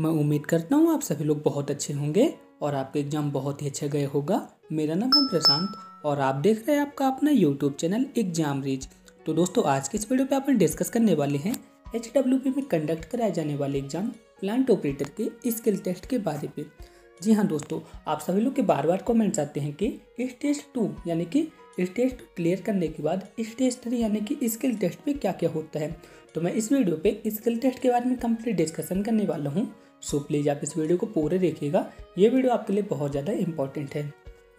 मैं उम्मीद करता हूँ आप सभी लोग बहुत अच्छे होंगे और आपके एग्जाम बहुत ही अच्छा गए होगा मेरा नाम है प्रशांत और आप देख रहे हैं आपका अपना यूट्यूब चैनल एग्जाम रीच तो दोस्तों आज के इस वीडियो पे अपन डिस्कस करने वाले हैं एच में कंडक्ट कराए जाने वाले एग्जाम प्लांट ऑपरेटर के स्किल टेस्ट के बारे में जी हाँ दोस्तों आप सभी लोग के बार बार कॉमेंट्स आते हैं कि स्टेज टू यानी कि स्टेज टू क्लियर करने के बाद स्टेज थ्री यानी कि स्किल टेस्ट पे क्या क्या होता है तो मैं इस वीडियो पे स्किल टेस्ट के बारे में कंप्लीट डिस्कशन करने वाला हूँ सो प्लीज़ आप इस वीडियो को पूरे देखिएगा ये वीडियो आपके लिए बहुत ज़्यादा इंपॉर्टेंट है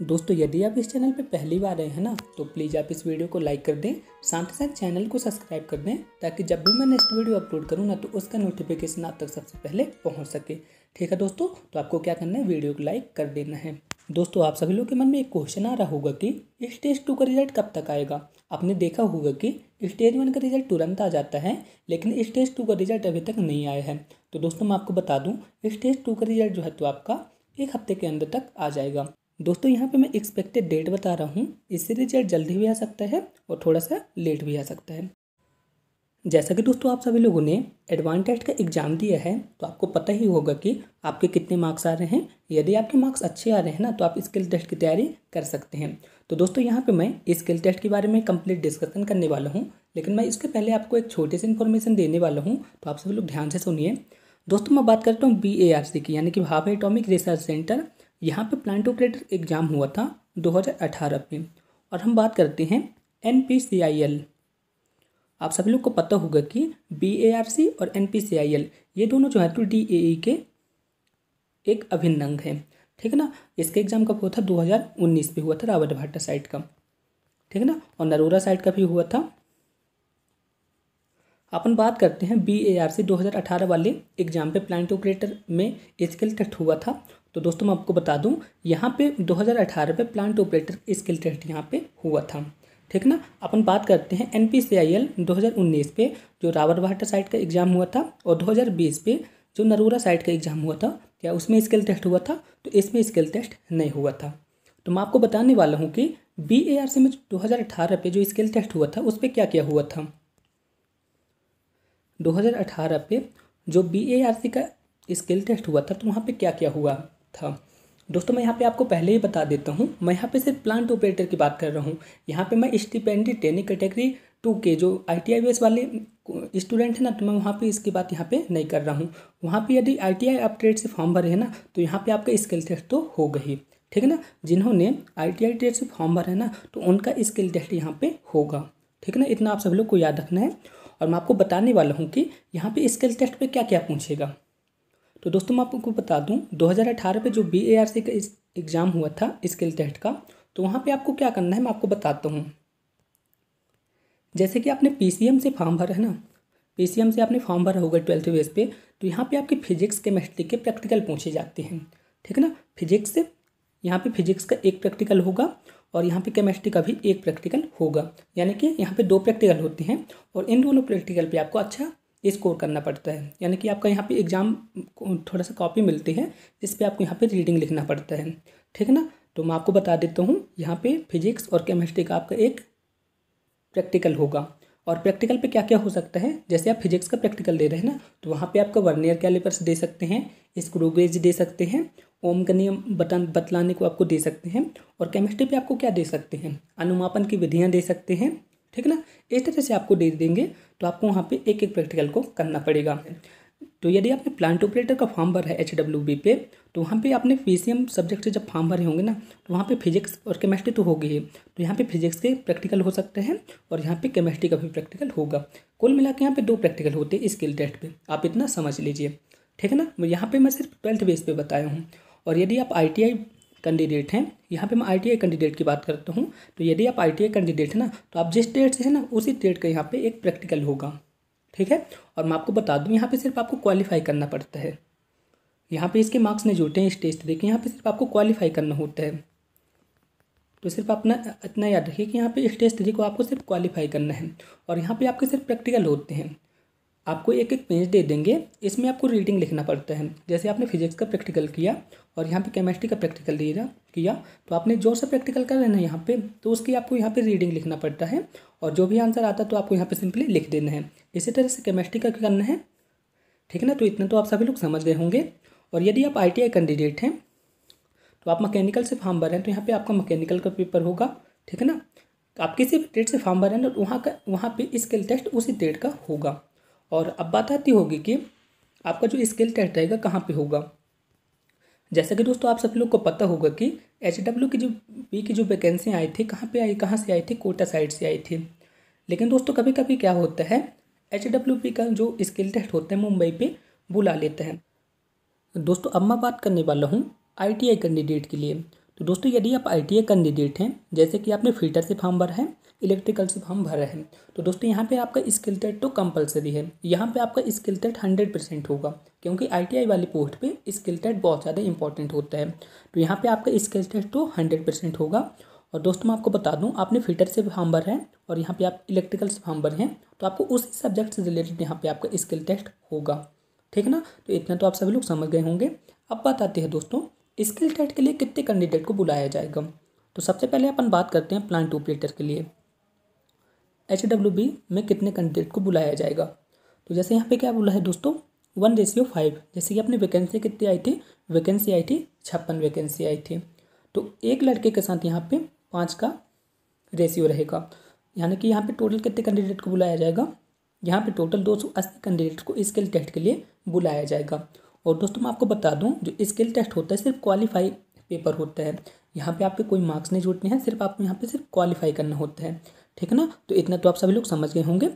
दोस्तों यदि आप इस चैनल पर पहली बार आए हैं ना तो प्लीज़ आप इस वीडियो को लाइक कर दें साथ ही साथ चैनल को सब्सक्राइब कर दें ताकि जब भी मैं नेक्स्ट वीडियो अपलोड करूँ ना तो उसका नोटिफिकेशन आप तक सबसे पहले पहुँच सके ठीक है दोस्तों तो आपको क्या करना है वीडियो को लाइक कर देना है दोस्तों आप सभी लोग के मन में एक क्वेश्चन आ रहा होगा कि स्टेज टू का रिजल्ट कब तक आएगा आपने देखा होगा कि स्टेज वन का रिजल्ट तुरंत आ जाता है लेकिन स्टेज टू का रिजल्ट अभी तक नहीं आया है तो दोस्तों मैं आपको बता दूँ स्टेज टू का रिजल्ट जो है तो आपका एक हफ्ते के अंदर तक आ जाएगा दोस्तों यहाँ पे मैं एक्सपेक्टेड डेट बता रहा हूँ इससे रिजल्ट जल्दी भी आ सकता है और थोड़ा सा लेट भी आ सकता है जैसा कि दोस्तों आप सभी लोगों ने एडवांस टेस्ट का एग्ज़ाम दिया है तो आपको पता ही होगा कि आपके कितने मार्क्स आ रहे हैं यदि आपके मार्क्स अच्छे आ रहे हैं ना तो आप स्किल टेस्ट की तैयारी कर सकते हैं तो दोस्तों यहाँ पे मैं स्किल टेस्ट के बारे में कंप्लीट डिस्कशन करने वाला हूँ लेकिन मैं इसके पहले आपको एक छोटी सी इन्फॉर्मेशन देने वाला हूँ तो आप सभी लोग ध्यान से सुनिए दोस्तों मैं बात करता हूँ बी ए आर सी की यानी कि भाभा एटॉमिक रिसर्च सेंटर यहाँ पे प्लान टू एग्जाम हुआ था 2018 में और हम बात करते हैं N P C I L आप सभी लोग को पता होगा कि बी ए आर सी और N P C I L ये दोनों जो है तो डी ए ई के एक अभिन्न अंग है ठीक है ना इसका एग्जाम कब हुआ था 2019 में हुआ था रावत भाटा साइट का ठीक है ना और नरोरा साइट का भी हुआ था अपन बात करते हैं बी ए आर सी दो हज़ार अठारह वाले एग्जाम पे प्लान ऑपरेटर में स्किल टेस्ट हुआ था तो दोस्तों मैं आपको बता दूं यहाँ पे अठारह पे प्लांट ऑपरेटर स्किल टेस्ट यहाँ पे हुआ था ठीक ना अपन बात करते हैं N P C I L दो हज़ार उन्नीस पे जो रावर भाटा साइट का एग्ज़ाम हुआ था और दो हज़ार बीस पे जो नरूरा साइट का एग्ज़ाम हुआ था या उसमें स्किल टेस्ट हुआ था तो इसमें स्किल टेस्ट नहीं हुआ था तो मैं आपको बताने वाला हूँ कि बी ए आर सी में दो हज़ार अठारह पे जो स्किल टेस्ट हुआ था उस पर क्या क्या हुआ था 2018 पे जो बी का स्किल टेस्ट हुआ था तो वहाँ पे क्या क्या हुआ था दोस्तों मैं यहाँ पे आपको पहले ही बता देता हूँ मैं यहाँ पे सिर्फ प्लांट ऑपरेटर की बात कर रहा हूँ यहाँ पे मैं स्टिपेंडी ट्रेनिंग कैटेगरी टू के जो आई टी वाले स्टूडेंट हैं ना तो मैं वहाँ पे इसकी बात यहाँ पे नहीं कर रहा हूँ वहाँ पे यदि आई टी आई से फॉर्म भरे हैं ना तो यहाँ पे आपका स्किल टेस्ट तो हो गई ठीक है ना जिन्होंने आई टी आई से फॉर्म भरा है ना तो उनका स्किल टेस्ट यहाँ पे होगा ठीक है ना इतना आप सब लोग को याद रखना है और मैं आपको बताने वाला हूँ कि यहाँ पे स्किल टेस्ट पे क्या क्या पूछेगा तो दोस्तों मैं आपको बता दूँ 2018 पे जो बी ए आर सी का एग्ज़ाम हुआ था स्किल टेस्ट का तो वहाँ पे आपको क्या करना है मैं आपको बताता हूँ जैसे कि आपने पी सी एम से फॉर्म भरा है ना पी सी एम से आपने फॉर्म भरा होगा ट्वेल्थ बेस पे तो यहाँ पे आपके फिजिक्स केमिस्ट्री के प्रैक्टिकल पूछे जाते हैं ठीक है ना फिजिक्स से यहाँ पे फिजिक्स का एक प्रैक्टिकल होगा और यहाँ पे केमिस्ट्री का भी एक प्रैक्टिकल होगा यानी कि यहाँ पे दो प्रैक्टिकल होते हैं और इन दोनों प्रैक्टिकल पे आपको अच्छा स्कोर करना पड़ता है यानी कि आपका यहाँ पे एग्ज़ाम थोड़ा सा कॉपी मिलती है जिस पर आपको यहाँ पे रीडिंग लिखना पड़ता है ठीक है ना तो मैं आपको बता देता हूँ यहाँ पर फिजिक्स और केमिस्ट्री का आपका एक प्रैक्टिकल होगा और प्रैक्टिकल पे क्या क्या हो सकता है जैसे आप फिजिक्स का प्रैक्टिकल दे रहे हैं ना तो वहाँ पे आपका वर्नियर कैलिपर्स दे सकते हैं स्क्रूगेज दे सकते हैं ओम का नियम बटन बतलाने को आपको दे सकते हैं और केमिस्ट्री पे आपको क्या दे सकते हैं अनुमापन की विधियाँ दे सकते हैं ठीक ना इस तरह से आपको दे देंगे तो आपको वहाँ पर एक एक प्रैक्टिकल को करना पड़ेगा तो यदि आपने प्लांट ऑपरेटर का फॉर्म भरा है एच डब्ल्यू बी पे तो वहाँ पे आपने पीसीएम सब्जेक्ट से जब फॉर्म भरे होंगे ना तो वहाँ पे फिजिक्स और केमिस्ट्री तो होगी ही तो यहाँ पे फिजिक्स के प्रैक्टिकल हो सकते हैं और यहाँ पे केमिस्ट्री का भी प्रैक्टिकल होगा कुल मिला के यहाँ पर दो प्रैक्टिकल होते हैं स्किल टेस्ट पर आप इतना समझ लीजिए ठीक है ना यहाँ पर मैं सिर्फ ट्वेल्थ बेस पर बताया हूँ और यदि आप आई कैंडिडेट हैं यहाँ पे मैं आई कैंडिडेट की बात करता हूँ तो यदि आप आई कैंडिडेट हैं ना तो आप जिस डेट से हैं ना उसी डेट का यहाँ पे एक प्रैक्टिकल होगा ठीक है और मैं आपको बता दूँ यहाँ पर सिर्फ आपको क्वालिफाई करना पड़ता है यहाँ पे इसके मार्क्स नहीं जुड़ते हैं इस टेस्ट देखिए यहाँ पे सिर्फ आपको क्वालिफाई करना होता है तो सिर्फ अपना इतना याद रखिए कि यहाँ पे इस टेस्ट थ्री को आपको सिर्फ क्वालिफाई करना है और यहाँ पे आपके सिर्फ प्रैक्टिकल होते हैं आपको एक एक पेज दे देंगे इसमें आपको रीडिंग लिखना पड़ता है जैसे आपने फिजिक्स का प्रैक्टिकल किया और यहाँ पे केमिस्ट्री का प्रैक्टिकल दिया किया तो आपने जोर से प्रैक्टिकल कर रहे हैं यहाँ पे तो उसकी आपको यहाँ पे रीडिंग लिखना पड़ता है और जो भी आंसर आता है तो आपको यहाँ पे सिंपली लिख देना है इसी तरह से केमिस्ट्री का करना है ठीक है ना तो इतना तो आप सभी लोग समझ गए होंगे और यदि आप आई कैंडिडेट हैं तो आप मकैनिकल से फॉर्म भर रहे हैं तो यहाँ पर आपका मकैनिकल का पेपर होगा ठीक है ना आप किसी भी डेट से फॉर्म भर रहे हैं और तो वहाँ का वहाँ पर स्किल टेस्ट उसी डेट का होगा और अब बात आती होगी कि आपका जो स्केल टेस्ट रहेगा कहाँ पे होगा जैसा कि दोस्तों आप सब लोग को पता होगा कि एच डब्ल्यू की जो पी की जो वैकेंसी आई थी कहाँ पे आई कहाँ से आई थी कोटा साइड से आई थी लेकिन दोस्तों कभी कभी क्या होता है एच डब्ल्यू पी का जो स्किल टेस्ट होता है मुंबई पे बुला लेते हैं दोस्तों अब मैं बात करने वाला हूँ आई टी आई कैंडिडेट के लिए तो दोस्तों यदि आप आई टी आई कैंडिडेट हैं जैसे कि आपने फिल्टर से फॉर्म भरा है इलेक्ट्रिकल से हम भर रहे हैं तो दोस्तों यहाँ पे आपका स्किल टेट तो कंपलसरी है यहाँ पे आपका स्किल टेट हंड्रेड परसेंट होगा क्योंकि आई वाली पोस्ट पे स्किल टेट बहुत ज़्यादा इंपॉर्टेंट होता है तो यहाँ पे आपका स्किल टेट तो हंड्रेड परसेंट होगा और दोस्तों मैं आपको बता दूँ आपने फिटर से फॉर्म भर हैं और यहाँ पर आप इलेक्ट्रिकल से फॉर्म भर हैं तो आपको उसी सब्जेक्ट से रिलेटेड यहाँ पर आपका स्किल टेस्ट होगा ठीक है ना तो इतना तो आप सभी लोग समझ गए होंगे अब बात आती है दोस्तों स्किल टेस्ट के लिए कितने कैंडिडेट को बुलाया जाएगा तो सबसे पहले अपन बात करते हैं प्लांट ऑपरेटर के लिए एच डब्ल्यू बी में कितने कैंडिडेट को बुलाया जाएगा तो जैसे यहाँ पे क्या बोला है दोस्तों वन रेशियो फाइव जैसे कि अपने वैकेंसी कितनी आई थी वैकेंसी आई थी छप्पन वैकेंसी आई थी तो एक लड़के के साथ यहाँ पे पाँच का रेशियो रहेगा यानी कि यहाँ पे टोटल कितने कैंडिडेट को बुलाया जाएगा यहाँ पे टोटल अस्सी कैंडिडेट को स्किल टेस्ट के लिए बुलाया जाएगा और दोस्तों मैं आपको बता दूँ जो स्किल टेस्ट होता है सिर्फ क्वालिफाई पेपर होता है यहाँ पर आपके कोई मार्क्स नहीं जुटने हैं सिर्फ आपको यहाँ पर सिर्फ क्वालिफाई करना होता है ठीक है ना तो इतना तो आप सभी लोग समझ गए होंगे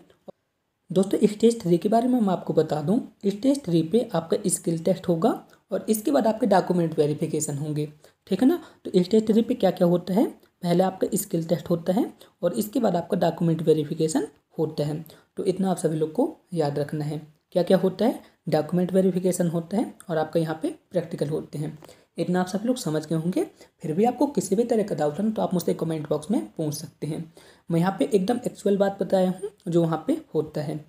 दोस्तों स्टेज थ्री के बारे में मैं आपको बता दूँ स्टेज थ्री पे आपका स्किल टेस्ट होगा और इसके बाद आपके डॉक्यूमेंट वेरिफिकेशन होंगे ठीक है ना तो स्टेज थ्री पे क्या क्या होता है पहले आपका स्किल टेस्ट होता है और इसके बाद आपका डॉक्यूमेंट वेरिफिकेशन होता है तो इतना आप सभी लोग को याद रखना है क्या क्या होता है डॉक्यूमेंट वेरिफिकेशन होता है और आपका यहाँ पे प्रैक्टिकल होते हैं इतना आप सभी लोग समझ गए होंगे फिर भी आपको किसी भी तरह का डाउट है ना तो आप मुझसे कमेंट बॉक्स में पूछ सकते हैं मैं यहाँ पे एकदम एक्चुअल बात बताया हूँ जो वहाँ पे होता है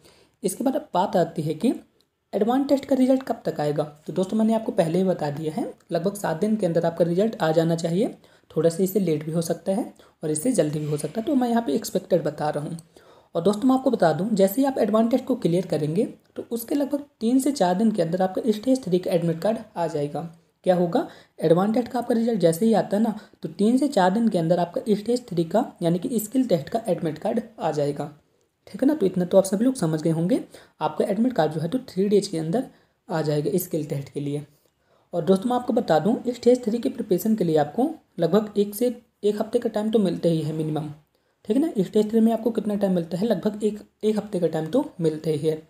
इसके बाद अब बात आती है कि एडवांस टेस्ट का रिजल्ट कब तक आएगा तो दोस्तों मैंने आपको पहले ही बता दिया है लगभग सात दिन के अंदर आपका रिजल्ट आ जाना चाहिए थोड़ा सा इससे लेट भी हो सकता है और इससे जल्दी भी हो सकता है तो मैं यहाँ पर एक्सपेक्टेड बता रहा हूँ और दोस्तों मैं आपको बता दूं जैसे ही आप एडवांस टेस्ट को क्लियर करेंगे तो उसके लगभग तीन से चार दिन के अंदर आपका स्टेज थ्री का एडमिट कार्ड आ जाएगा क्या होगा एडवांस टेस्ट का आपका रिजल्ट जैसे ही आता है ना तो तीन से चार दिन के अंदर आपका स्टेज थ्री का यानी कि स्किल टेस्ट का एडमिट कार्ड आ जाएगा ठीक है ना तो इतना तो आप सभी लोग समझ गए होंगे आपका एडमिट कार्ड जो है तो थ्री डेज के अंदर आ जाएगा स्किल टेस्ट के लिए और दोस्तों मैं आपको बता दूँ स्टेज थ्री के प्रिपरेशन के लिए आपको लगभग एक से एक हफ्ते का टाइम तो मिलता ही है मिनिमम ठीक है ना स्टेज थ्री में आपको कितना टाइम मिलता है लगभग एक एक हफ्ते का टाइम तो मिलता ही है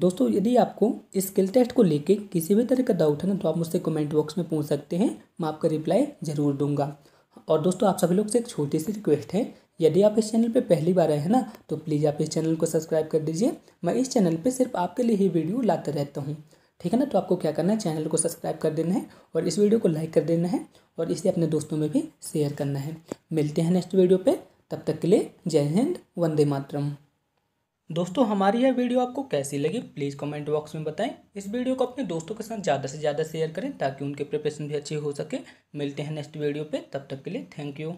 दोस्तों यदि आपको इस स्किल टेस्ट को लेके किसी भी तरह का डाउट है ना तो आप मुझसे कमेंट बॉक्स में पूछ सकते हैं मैं आपका रिप्लाई ज़रूर दूंगा और दोस्तों आप सभी लोग से एक छोटी सी रिक्वेस्ट है यदि आप इस चैनल पे पहली बार आए हैं ना तो प्लीज़ आप इस चैनल को सब्सक्राइब कर दीजिए मैं इस चैनल पर सिर्फ आपके लिए ही वीडियो लाता रहता हूँ ठीक है ना तो आपको क्या करना है चैनल को सब्सक्राइब कर देना है और इस वीडियो को लाइक कर देना है और इसे अपने दोस्तों में भी शेयर करना है मिलते हैं नेक्स्ट वीडियो पर तब तक के लिए जय हिंद वंदे मातरम दोस्तों हमारी यह वीडियो आपको कैसी लगी प्लीज़ कमेंट बॉक्स में बताएं इस वीडियो को अपने दोस्तों के साथ ज़्यादा से ज़्यादा शेयर करें ताकि उनके प्रिपरेशन भी अच्छी हो सके मिलते हैं नेक्स्ट वीडियो पे तब तक के लिए थैंक यू